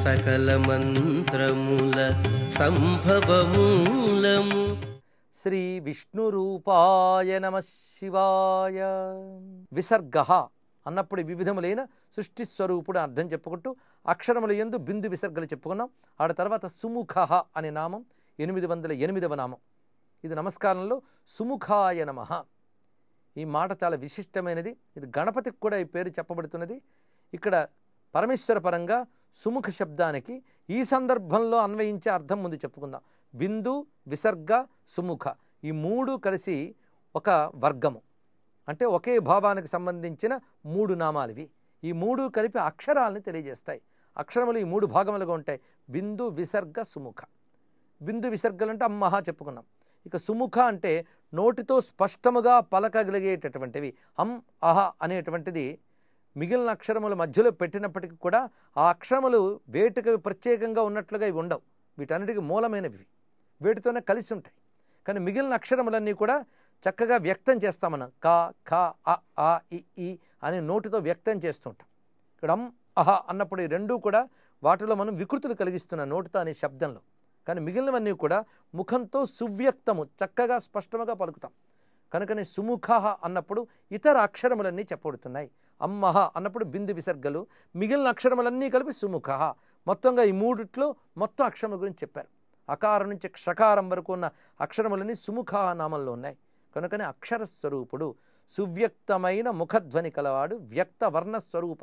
సకల మంత్రముల సంభవమూలము శ్రీ విష్ణు రూపాయ నమ శివాయ విసర్గ అన్నప్పుడు వివిధములైన సృష్టి స్వరూపుడు అర్థం చెప్పుకుంటూ అక్షరముల ఎందు బిందు విసర్గలు చెప్పుకున్నాం ఆడ తర్వాత సుముఖ అనే నామం ఎనిమిది వందల ఎనిమిదవ నామం ఇది నమస్కారంలో సుముఖాయ నమ ఈ మాట చాలా విశిష్టమైనది ఇది గణపతికి కూడా ఈ పేరు చెప్పబడుతున్నది ఇక్కడ పరమేశ్వర పరంగా సుముఖ శబ్దానికి ఈ సందర్భంలో అన్వయించే అర్థం ముందు చెప్పుకుందాం బిందు విసర్గ సుముఖ ఈ మూడు కలిసి ఒక వర్గము అంటే ఒకే భావానికి సంబంధించిన మూడు నామాలు ఇవి ఈ మూడు కలిపి అక్షరాలని తెలియజేస్తాయి అక్షరములు ఈ మూడు భాగములుగా ఉంటాయి బిందు విసర్గ సుముఖ బిందు విసర్గలు అంటే అమ్మహ చెప్పుకున్నాం ఇక సుముఖ అంటే నోటితో స్పష్టముగా పలకగలిగేటటువంటివి హం అహ అనేటువంటిది మిగిలిన అక్షరముల మధ్యలో పెట్టినప్పటికీ కూడా ఆ అక్షరములు వేటికి ప్రత్యేకంగా ఉన్నట్లుగా ఇవి ఉండవు వీటన్నిటికీ మూలమైనవి వీటితోనే కలిసి ఉంటాయి కానీ మిగిలిన అక్షరములన్నీ కూడా చక్కగా వ్యక్తం చేస్తామన్న కా ఖ అ ఆ ఇ అని నోటితో వ్యక్తం చేస్తుంటాం ఇక్కడ అమ్ అహ అన్నప్పుడు ఈ రెండూ కూడా వాటిలో మనం వికృతులు కలిగిస్తున్నాం నోటితో అనే శబ్దంలో కానీ మిగిలినవన్నీ కూడా ముఖంతో సువ్యక్తము చక్కగా స్పష్టముగా పలుకుతాం కనుకనే సుముఖ అన్నప్పుడు ఇతర అక్షరములన్నీ చెప్పబడుతున్నాయి అమ్మహ అన్నప్పుడు బిందు విసర్గలు మిగిలిన అక్షరములన్నీ కలిపి సుముఖ మొత్తంగా ఈ మూడిట్లో మొత్తం అక్షరముల గురించి చెప్పారు అకారం నుంచి క్షకారం వరకు ఉన్న అక్షరములన్నీ సుముఖ నామంలో ఉన్నాయి కనుకనే అక్షరస్వరూపుడు సువ్యక్తమైన ముఖధ్వని కలవాడు వ్యక్త వర్ణ స్వరూప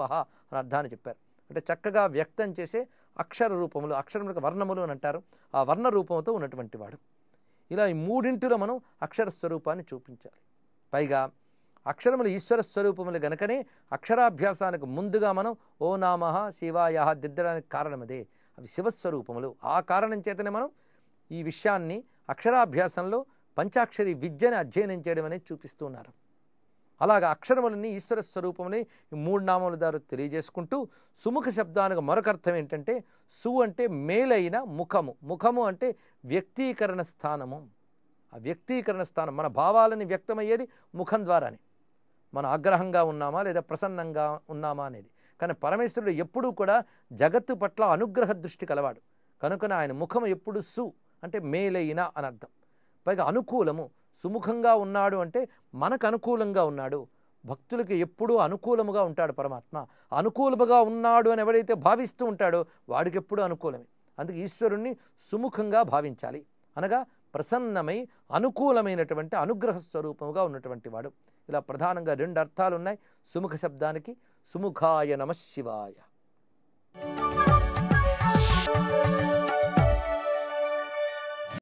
అని అర్థాన్ని చెప్పారు అంటే చక్కగా వ్యక్తం చేసే అక్షర రూపములు అక్షరములకు వర్ణములు అని అంటారు ఆ వర్ణ రూపంతో ఉన్నటువంటి వాడు ఇలా ఈ మూడింటిలో మనం అక్షర స్వరూపాన్ని చూపించాలి పైగా అక్షరములు ఈశ్వర స్వరూపములు గనకనే అక్షరాభ్యాసానికి ముందుగా మనం ఓ నామ శివాయ దిద్దడానికి కారణమదే అవి శివస్వరూపములు ఆ కారణం చేతనే మనం ఈ విషయాన్ని అక్షరాభ్యాసంలో పంచాక్షరి విద్యని అధ్యయనం చేయడం అనేది చూపిస్తున్నారు అలాగా అక్షరములన్నీ ఈశ్వర స్వరూపమని మూడు నామముల ద్వారా తెలియజేసుకుంటూ సుముఖ శబ్దానికి మరొక అర్థం ఏంటంటే సు అంటే మేలైన ముఖము ముఖము అంటే వ్యక్తీకరణ స్థానము ఆ వ్యక్తీకరణ స్థానం మన భావాలని వ్యక్తమయ్యేది ముఖం ద్వారానే మనం ఆగ్రహంగా ఉన్నామా లేదా ప్రసన్నంగా ఉన్నామా అనేది కానీ పరమేశ్వరుడు ఎప్పుడూ కూడా జగత్తు పట్ల అనుగ్రహ దృష్టి కలవాడు కనుకనే ఆయన ముఖం ఎప్పుడు సు అంటే మేలైన అని అర్థం పైగా అనుకూలము సుముఖంగా ఉన్నాడు అంటే మనకు అనుకూలంగా ఉన్నాడు భక్తులకి ఎప్పుడూ అనుకూలముగా ఉంటాడు పరమాత్మ అనుకూలముగా ఉన్నాడు అని ఎవడైతే భావిస్తూ ఉంటాడో వాడికి ఎప్పుడూ అనుకూలమే అందుకే ఈశ్వరుణ్ణి సుముఖంగా భావించాలి అనగా ప్రసన్నమై అనుకూలమైనటువంటి అనుగ్రహ స్వరూపముగా ఉన్నటువంటి వాడు ఇలా ప్రధానంగా రెండు అర్థాలు ఉన్నాయి సుముఖ శబ్దానికి సుముఖాయ నమ శివాయ